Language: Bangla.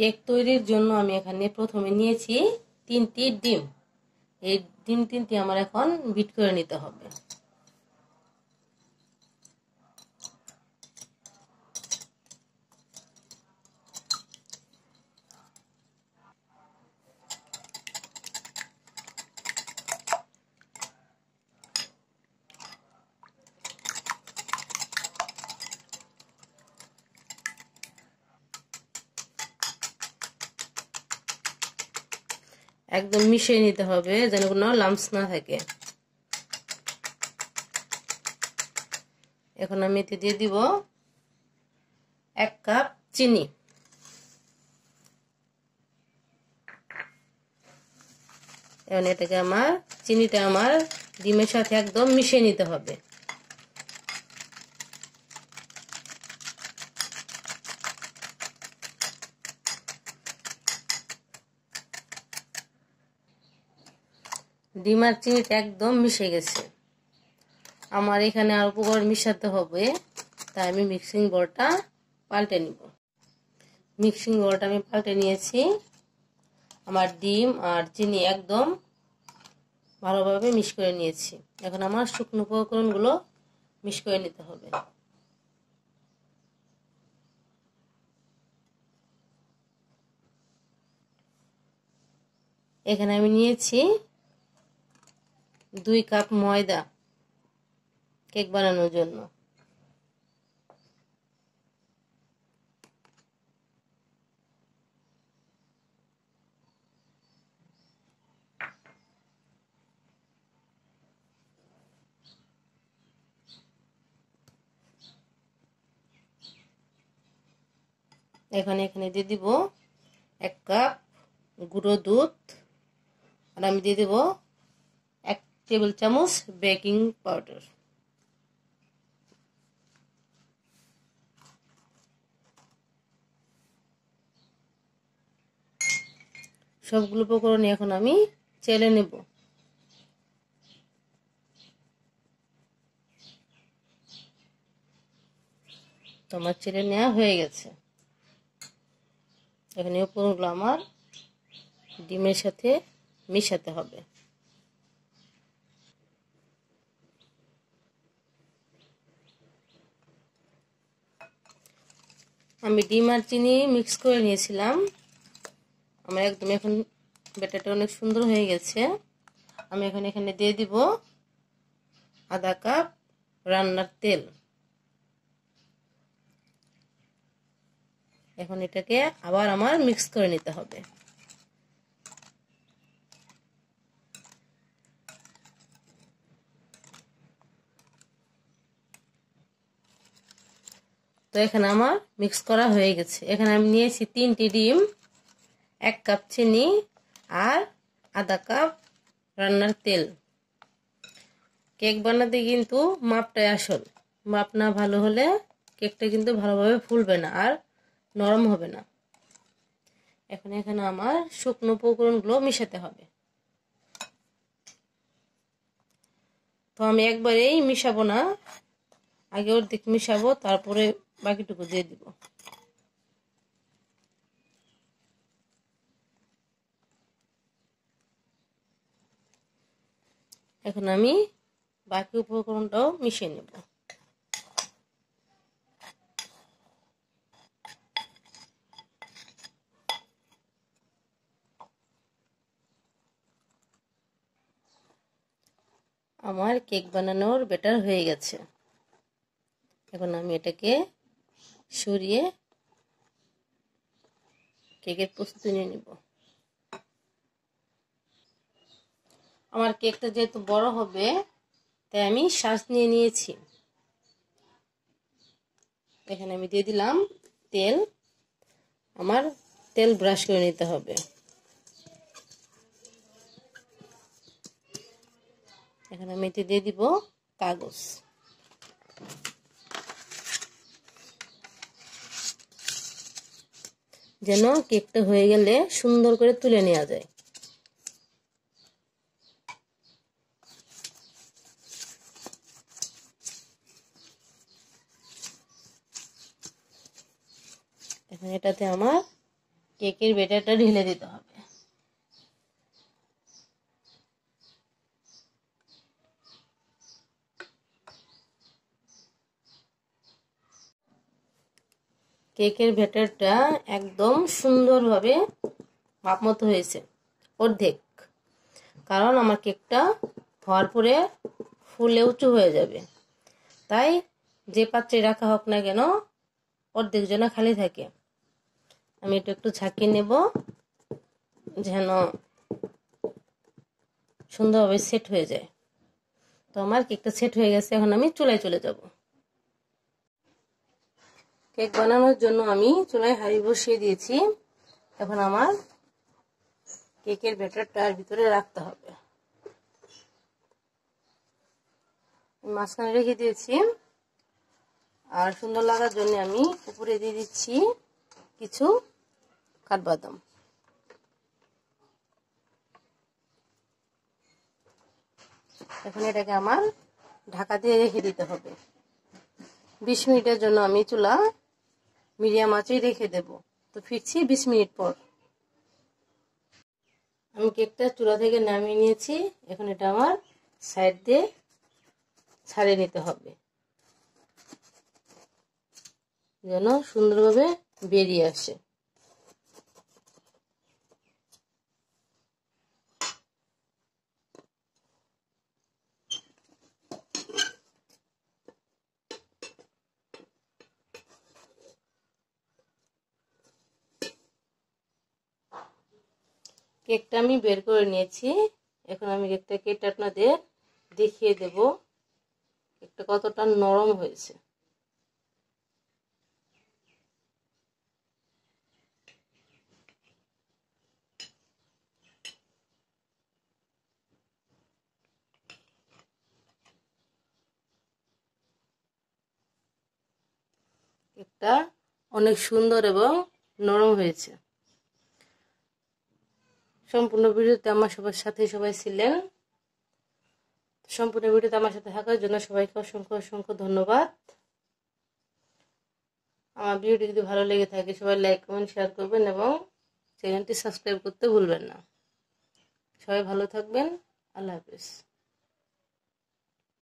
কেক তৈরির জন্য আমি এখানে প্রথমে নিয়েছি তিনটি ডিম এই ডিম তিনটি আমার এখন বিট করে নিতে হবে একদম মিশিয়ে নিতে হবে যেন কোনো লামস না থাকে এখন আমি এতে দিয়ে দিব এক কাপ চিনি এখন এটাকে আমার চিনিটা আমার ডিমের সাথে একদম মিশিয়ে নিতে হবে ডিম আর চিনিটা একদম মিশে গেছে আমার এখানে আর উপকরণ মিশাতে হবে তাই আমি মিক্সিং বলটা পাল্টে নিব মিক্সিং বলটা আমি পাল্টে নিয়েছি আমার ডিম আর চিনি একদম ভালোভাবে মিশ করে নিয়েছি এখন আমার শুকনো উপকরণগুলো মিশ করে নিতে হবে এখানে আমি নিয়েছি দুই কাপ ময়দা কেক বানানোর জন্য এখন এখানে দিয়ে দিব এক কাপ গুঁড়ো দুধ আর আমি দিয়ে দেবো টেবিল চামচ বেকিং পাউডার সবগুলো উপকরণ এখন আমি চেলে নেব তোমার চেলে নেওয়া হয়ে গেছে এখন এই উপকরণগুলো আমার ডিমের সাথে মিশাতে হবে আমি ডিম আর চিনি মিক্স করে নিয়েছিলাম আমার একদম এখন ব্যাটারটা অনেক সুন্দর হয়ে গেছে আমি এখন এখানে দিয়ে দিব আধা কাপ রান্নার তেল এখন এটাকে আবার আমার মিক্স করে নিতে হবে তো এখানে আমার মিক্স করা হয়ে গেছে এখানে আমি নিয়েছি তিনটি ডিম এক কাপ চিনি আর আধা কাপ রান্নার তেল কেক বানাতে কিন্তু মাপটাই আসল মাপ না ভালো হলে কেকটা কিন্তু ভালোভাবে ফুলবে না আর নরম হবে না এখন এখানে আমার শুকনো উপকরণগুলো মিশাতে হবে তো আমি একবারেই মিশাবো না আগে ওর দিক মিশাবো তারপরে বাকিটুকু দিয়ে দিব এখন আমি বাকি উপকরণটাও মিশিয়ে নেব আমার কেক বানানোর বেটার হয়ে গেছে এখন আমি এটাকে সরিয়ে কেকের প্রস্তুতি নিয়ে নিব আমার কেকটা যেহেতু বড় হবে তাই আমি শ্বাস নিয়ে নিয়েছি এখানে আমি দিয়ে দিলাম তেল আমার তেল ব্রাশ করে নিতে হবে এখানে আমি এতে দিয়ে দিব কাগজ যেন কেকটা হয়ে গেলে সুন্দর করে তুলে নেওয়া যায় এখন এটাতে আমার কেকের বেটারটা ঢেলে দিতে হবে কেকের ভেটারটা একদম সুন্দরভাবে মাপ মতো হয়েছে অর্ধেক কারণ আমার কেকটা ভরপুরে ফুলে উঁচু হয়ে যাবে তাই যে পাত্রে রাখা হোক না কেন অর্ধেক যেন খালি থাকে আমি এটা একটু ঝাঁকিয়ে নেব যেন সুন্দরভাবে সেট হয়ে যায় তো আমার কেকটা সেট হয়ে গেছে এখন আমি চুলায় চলে যাবো কেক বানানোর জন্য আমি চুলায় হাঁড়ি বসিয়ে দিয়েছি এখন আমার কেকের ব্যাটারটার ভিতরে রাখতে হবে মাঝখানে রেখে দিয়েছি আর সুন্দর লাগার জন্য আমি উপরে দিয়ে দিচ্ছি কিছু কাঠবাদাম এখন এটাকে আমার ঢাকা দিয়ে রেখে দিতে হবে বিশ মিনিটের জন্য আমি চুলা মিডিয়াম আঁচেই রেখে দেব তো ফিরছি বিশ মিনিট পর আমি কেকটা চূড়া থেকে নামিয়ে নিয়েছি এখন এটা আমার সাইড দিয়ে ছাড়ে নিতে হবে যেন সুন্দরভাবে বেরিয়ে আসে কেকটা আমি বের করে নিয়েছি এখন আমি কেকটা কেটে আপনাদের দেখিয়ে দেব কেকটা কতটা নরম হয়েছে কেকটা অনেক সুন্দর এবং নরম হয়েছে সম্পূর্ণ ভিডিওতে আমার সবার সাথে সবাই ছিলেন সম্পূর্ণ ভিডিওতে আমার সাথে থাকার জন্য সবাইকে অসংখ্য অসংখ্য ধন্যবাদ আমার ভিডিওটি যদি ভালো লেগে থাকে সবাই লাইক কমেন্ট শেয়ার করবেন এবং চ্যানেলটি সাবস্ক্রাইব করতে ভুলবেন না সবাই ভালো থাকবেন আল্লাহ হাফিজ